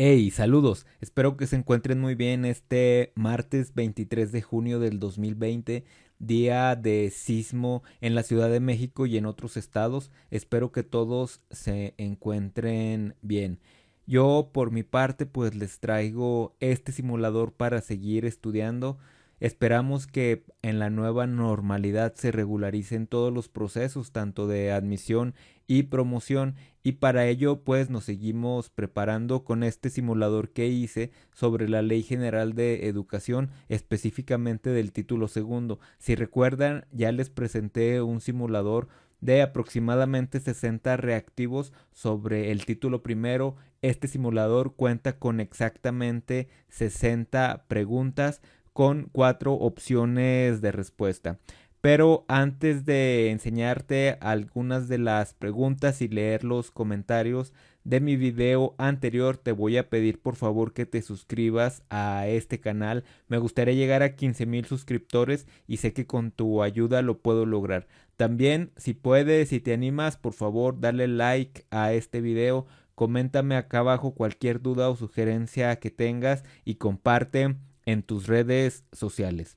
Hey, saludos. Espero que se encuentren muy bien este martes 23 de junio del 2020, día de sismo en la Ciudad de México y en otros estados. Espero que todos se encuentren bien. Yo por mi parte pues les traigo este simulador para seguir estudiando. Esperamos que en la nueva normalidad se regularicen todos los procesos, tanto de admisión y promoción, y para ello pues nos seguimos preparando con este simulador que hice sobre la Ley General de Educación, específicamente del título segundo. Si recuerdan, ya les presenté un simulador de aproximadamente 60 reactivos sobre el título primero. Este simulador cuenta con exactamente 60 preguntas con cuatro opciones de respuesta. Pero antes de enseñarte algunas de las preguntas y leer los comentarios de mi video anterior, te voy a pedir por favor que te suscribas a este canal. Me gustaría llegar a 15 mil suscriptores y sé que con tu ayuda lo puedo lograr. También, si puedes, y te animas, por favor, dale like a este video. Coméntame acá abajo cualquier duda o sugerencia que tengas y comparte en tus redes sociales.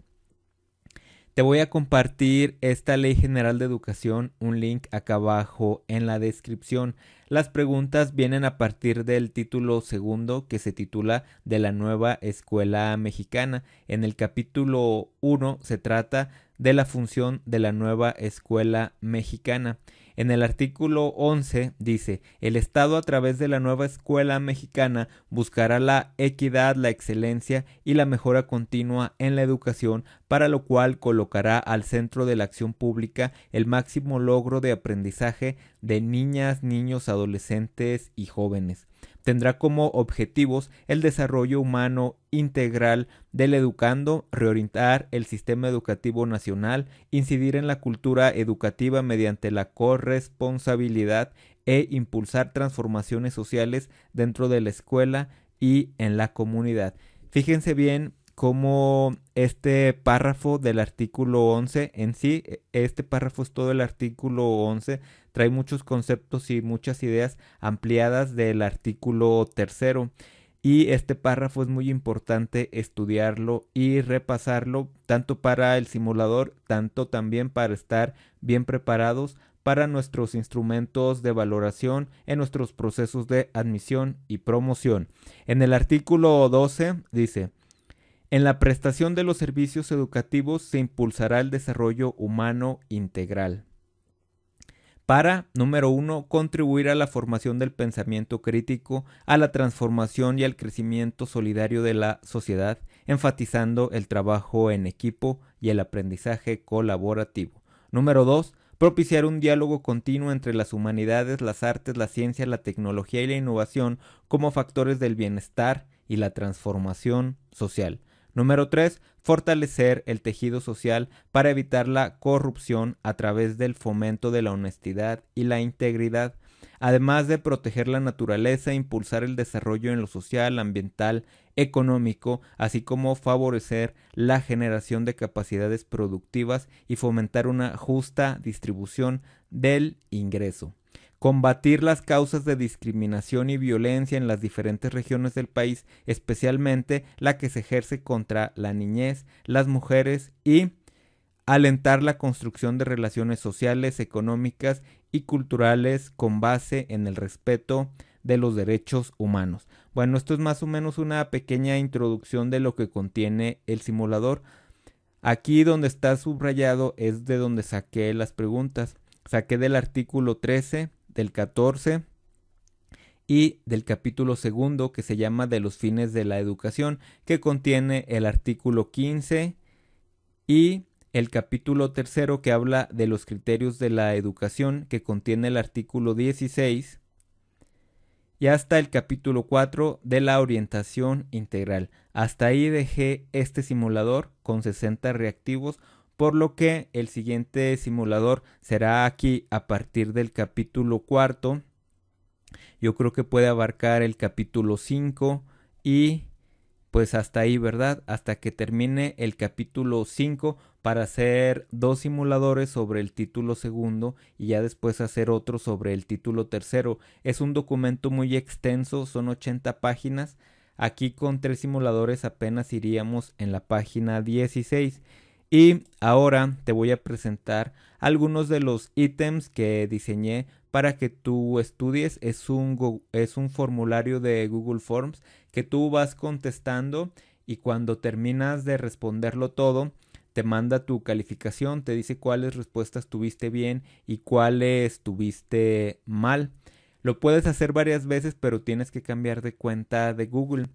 Te voy a compartir esta Ley General de Educación, un link acá abajo en la descripción. Las preguntas vienen a partir del título segundo que se titula De la nueva escuela mexicana. En el capítulo 1 se trata de la función de la nueva escuela mexicana. En el artículo 11 dice, el Estado a través de la nueva escuela mexicana buscará la equidad, la excelencia y la mejora continua en la educación, para lo cual colocará al centro de la acción pública el máximo logro de aprendizaje de niñas, niños, adolescentes y jóvenes tendrá como objetivos el desarrollo humano integral del educando, reorientar el sistema educativo nacional, incidir en la cultura educativa mediante la corresponsabilidad e impulsar transformaciones sociales dentro de la escuela y en la comunidad. Fíjense bien cómo este párrafo del artículo 11 en sí, e, este párrafo es todo el artículo 11 trae muchos conceptos y muchas ideas ampliadas del artículo tercero. Y este párrafo es muy importante estudiarlo y repasarlo tanto para el simulador, tanto también para estar bien preparados para nuestros instrumentos de valoración en nuestros procesos de admisión y promoción. En el artículo 12 dice, en la prestación de los servicios educativos se impulsará el desarrollo humano integral para, número uno, contribuir a la formación del pensamiento crítico, a la transformación y al crecimiento solidario de la sociedad, enfatizando el trabajo en equipo y el aprendizaje colaborativo. Número dos, propiciar un diálogo continuo entre las humanidades, las artes, la ciencia, la tecnología y la innovación como factores del bienestar y la transformación social. Número 3. Fortalecer el tejido social para evitar la corrupción a través del fomento de la honestidad y la integridad, además de proteger la naturaleza, e impulsar el desarrollo en lo social, ambiental, económico, así como favorecer la generación de capacidades productivas y fomentar una justa distribución del ingreso combatir las causas de discriminación y violencia en las diferentes regiones del país, especialmente la que se ejerce contra la niñez, las mujeres y alentar la construcción de relaciones sociales, económicas y culturales con base en el respeto de los derechos humanos. Bueno, esto es más o menos una pequeña introducción de lo que contiene el simulador. Aquí donde está subrayado es de donde saqué las preguntas. Saqué del artículo 13 del 14 y del capítulo segundo que se llama de los fines de la educación, que contiene el artículo 15 y el capítulo tercero que habla de los criterios de la educación, que contiene el artículo 16 y hasta el capítulo 4 de la orientación integral. Hasta ahí dejé este simulador con 60 reactivos por lo que el siguiente simulador será aquí a partir del capítulo cuarto. Yo creo que puede abarcar el capítulo 5 y pues hasta ahí, ¿verdad? Hasta que termine el capítulo 5 para hacer dos simuladores sobre el título segundo y ya después hacer otro sobre el título tercero. Es un documento muy extenso, son 80 páginas. Aquí con tres simuladores apenas iríamos en la página 16 y ahora te voy a presentar algunos de los ítems que diseñé para que tú estudies. Es un, es un formulario de Google Forms que tú vas contestando y cuando terminas de responderlo todo, te manda tu calificación, te dice cuáles respuestas tuviste bien y cuáles tuviste mal. Lo puedes hacer varias veces, pero tienes que cambiar de cuenta de Google.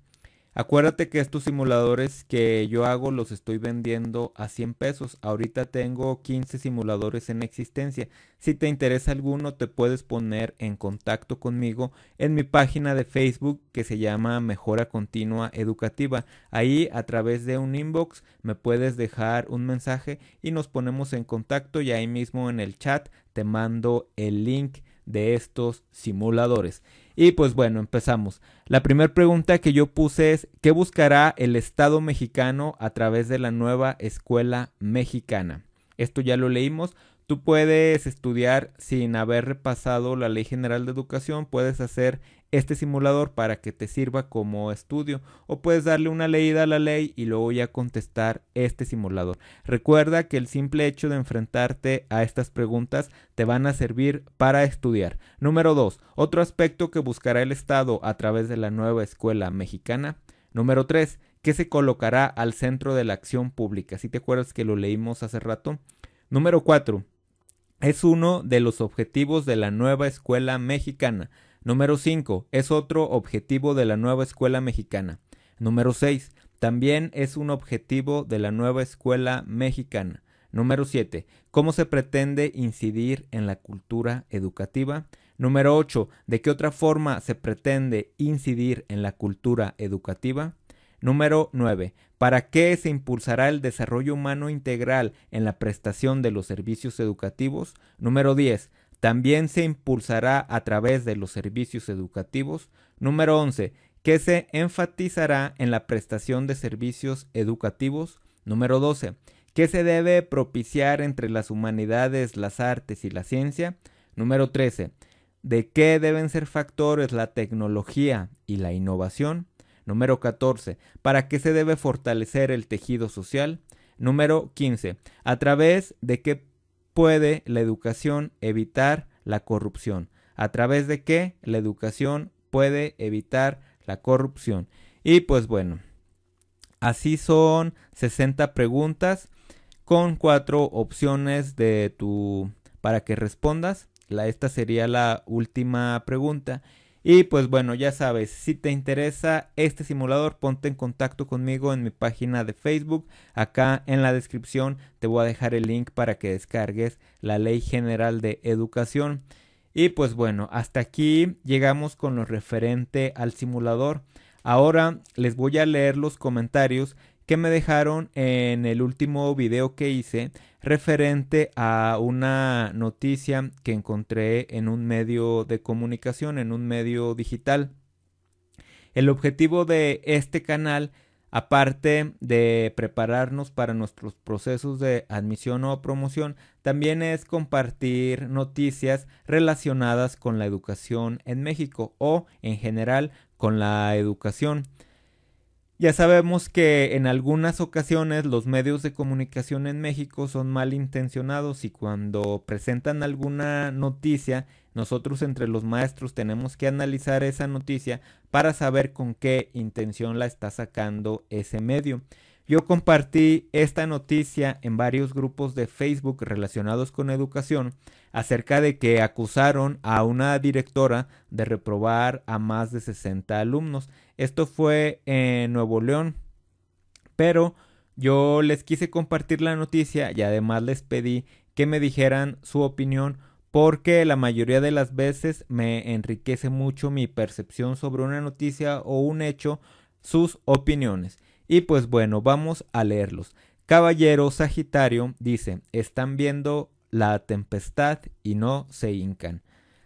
Acuérdate que estos simuladores que yo hago los estoy vendiendo a 100 pesos. Ahorita tengo 15 simuladores en existencia. Si te interesa alguno, te puedes poner en contacto conmigo en mi página de Facebook que se llama Mejora Continua Educativa. Ahí a través de un inbox me puedes dejar un mensaje y nos ponemos en contacto y ahí mismo en el chat te mando el link de estos simuladores. Y pues bueno, empezamos. La primera pregunta que yo puse es, ¿qué buscará el Estado mexicano a través de la nueva escuela mexicana? Esto ya lo leímos, Tú puedes estudiar sin haber repasado la Ley General de Educación, puedes hacer este simulador para que te sirva como estudio o puedes darle una leída a la ley y luego ya contestar este simulador. Recuerda que el simple hecho de enfrentarte a estas preguntas te van a servir para estudiar. Número 2. Otro aspecto que buscará el Estado a través de la nueva escuela mexicana. Número 3. ¿Qué se colocará al centro de la acción pública. Si te acuerdas que lo leímos hace rato. Número 4 es uno de los objetivos de la nueva escuela mexicana. Número 5. Es otro objetivo de la nueva escuela mexicana. Número 6. También es un objetivo de la nueva escuela mexicana. Número 7. ¿Cómo se pretende incidir en la cultura educativa? Número 8. ¿De qué otra forma se pretende incidir en la cultura educativa? Número 9. ¿Para qué se impulsará el desarrollo humano integral en la prestación de los servicios educativos? Número 10. También se impulsará a través de los servicios educativos. Número 11. ¿Qué se enfatizará en la prestación de servicios educativos. Número 12. ¿Qué se debe propiciar entre las humanidades, las artes y la ciencia. Número 13. ¿De qué deben ser factores la tecnología y la innovación? Número 14. ¿Para qué se debe fortalecer el tejido social? Número 15. ¿A través de qué puede la educación evitar la corrupción? ¿A través de qué la educación puede evitar la corrupción? Y pues bueno, así son 60 preguntas con cuatro opciones de tu para que respondas. La, esta sería la última pregunta. Y pues bueno, ya sabes, si te interesa este simulador, ponte en contacto conmigo en mi página de Facebook. Acá en la descripción te voy a dejar el link para que descargues la Ley General de Educación. Y pues bueno, hasta aquí llegamos con lo referente al simulador. Ahora les voy a leer los comentarios que me dejaron en el último video que hice referente a una noticia que encontré en un medio de comunicación, en un medio digital. El objetivo de este canal, aparte de prepararnos para nuestros procesos de admisión o promoción, también es compartir noticias relacionadas con la educación en México o en general con la educación. Ya sabemos que en algunas ocasiones los medios de comunicación en México son malintencionados y cuando presentan alguna noticia, nosotros entre los maestros tenemos que analizar esa noticia para saber con qué intención la está sacando ese medio. Yo compartí esta noticia en varios grupos de Facebook relacionados con educación acerca de que acusaron a una directora de reprobar a más de 60 alumnos. Esto fue en Nuevo León. Pero yo les quise compartir la noticia y además les pedí que me dijeran su opinión porque la mayoría de las veces me enriquece mucho mi percepción sobre una noticia o un hecho, sus opiniones. Y pues bueno, vamos a leerlos. Caballero Sagitario dice, están viendo la tempestad y no se hincan.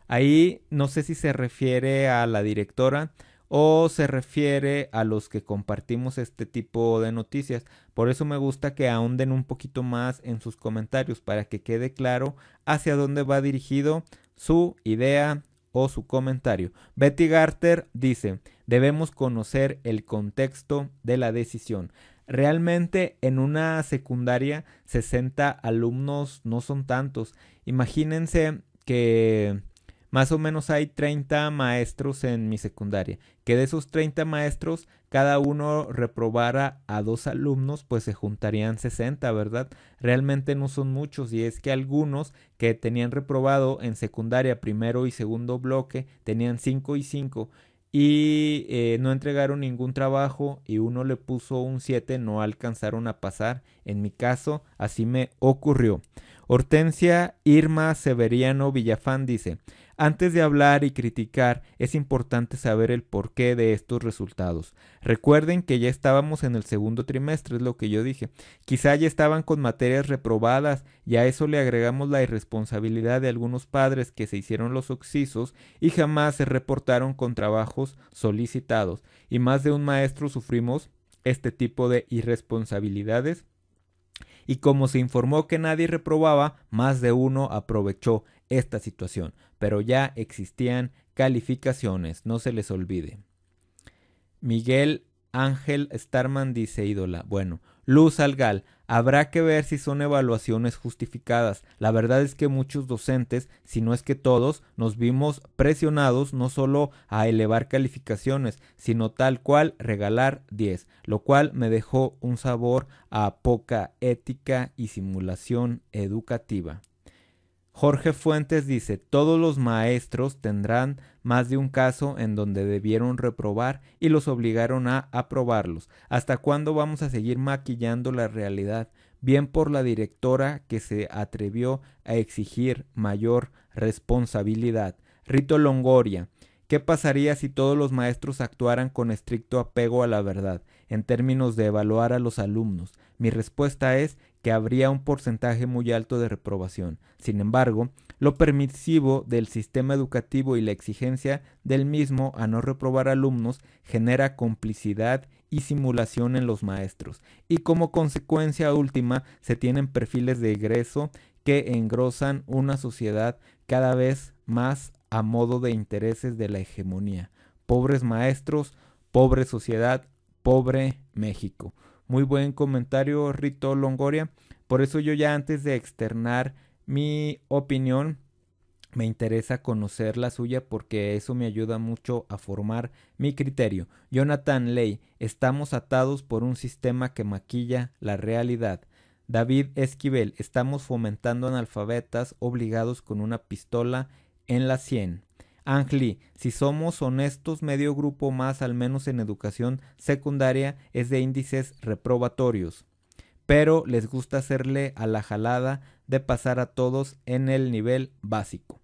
Ahí no sé si se refiere a la directora, o se refiere a los que compartimos este tipo de noticias. Por eso me gusta que ahonden un poquito más en sus comentarios para que quede claro hacia dónde va dirigido su idea o su comentario. Betty Garter dice, debemos conocer el contexto de la decisión. Realmente en una secundaria 60 alumnos no son tantos. Imagínense que más o menos hay 30 maestros en mi secundaria, que de esos 30 maestros cada uno reprobara a dos alumnos, pues se juntarían 60, ¿verdad? Realmente no son muchos y es que algunos que tenían reprobado en secundaria primero y segundo bloque tenían 5 y 5 y eh, no entregaron ningún trabajo y uno le puso un 7, no alcanzaron a pasar. En mi caso, así me ocurrió. Hortensia Irma Severiano Villafán dice, antes de hablar y criticar, es importante saber el porqué de estos resultados. Recuerden que ya estábamos en el segundo trimestre, es lo que yo dije. Quizá ya estaban con materias reprobadas y a eso le agregamos la irresponsabilidad de algunos padres que se hicieron los oxisos y jamás se reportaron con trabajos solicitados. Y más de un maestro sufrimos este tipo de irresponsabilidades y como se informó que nadie reprobaba, más de uno aprovechó esta situación, pero ya existían calificaciones, no se les olvide. Miguel Ángel Starman dice ídola. Bueno, Luz Algal, habrá que ver si son evaluaciones justificadas. La verdad es que muchos docentes, si no es que todos, nos vimos presionados no solo a elevar calificaciones, sino tal cual regalar 10, lo cual me dejó un sabor a poca ética y simulación educativa. Jorge Fuentes dice, todos los maestros tendrán más de un caso en donde debieron reprobar y los obligaron a aprobarlos. ¿Hasta cuándo vamos a seguir maquillando la realidad? Bien por la directora que se atrevió a exigir mayor responsabilidad. Rito Longoria, ¿Qué pasaría si todos los maestros actuaran con estricto apego a la verdad en términos de evaluar a los alumnos? Mi respuesta es que habría un porcentaje muy alto de reprobación. Sin embargo, lo permisivo del sistema educativo y la exigencia del mismo a no reprobar alumnos genera complicidad y simulación en los maestros, y como consecuencia última se tienen perfiles de egreso que engrosan una sociedad cada vez más a modo de intereses de la hegemonía. Pobres maestros, pobre sociedad, pobre México. Muy buen comentario, Rito Longoria. Por eso yo ya antes de externar mi opinión, me interesa conocer la suya porque eso me ayuda mucho a formar mi criterio. Jonathan Ley, estamos atados por un sistema que maquilla la realidad. David Esquivel, estamos fomentando analfabetas obligados con una pistola en la 100. Angli, si somos honestos, medio grupo más, al menos en educación secundaria, es de índices reprobatorios. Pero les gusta hacerle a la jalada de pasar a todos en el nivel básico.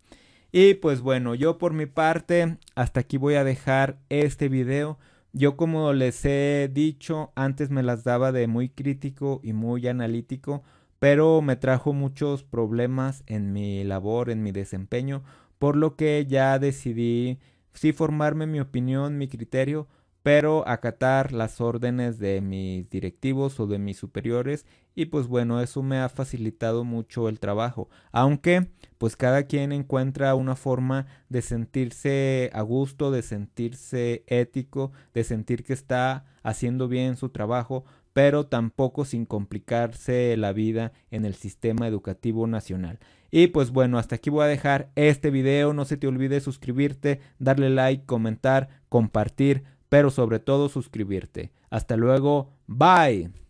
Y pues bueno, yo por mi parte, hasta aquí voy a dejar este video. Yo como les he dicho, antes me las daba de muy crítico y muy analítico, pero me trajo muchos problemas en mi labor, en mi desempeño por lo que ya decidí sí formarme mi opinión, mi criterio, pero acatar las órdenes de mis directivos o de mis superiores y pues bueno, eso me ha facilitado mucho el trabajo, aunque pues cada quien encuentra una forma de sentirse a gusto, de sentirse ético, de sentir que está haciendo bien su trabajo, pero tampoco sin complicarse la vida en el sistema educativo nacional. Y pues bueno, hasta aquí voy a dejar este video. No se te olvide suscribirte, darle like, comentar, compartir, pero sobre todo suscribirte. Hasta luego, bye.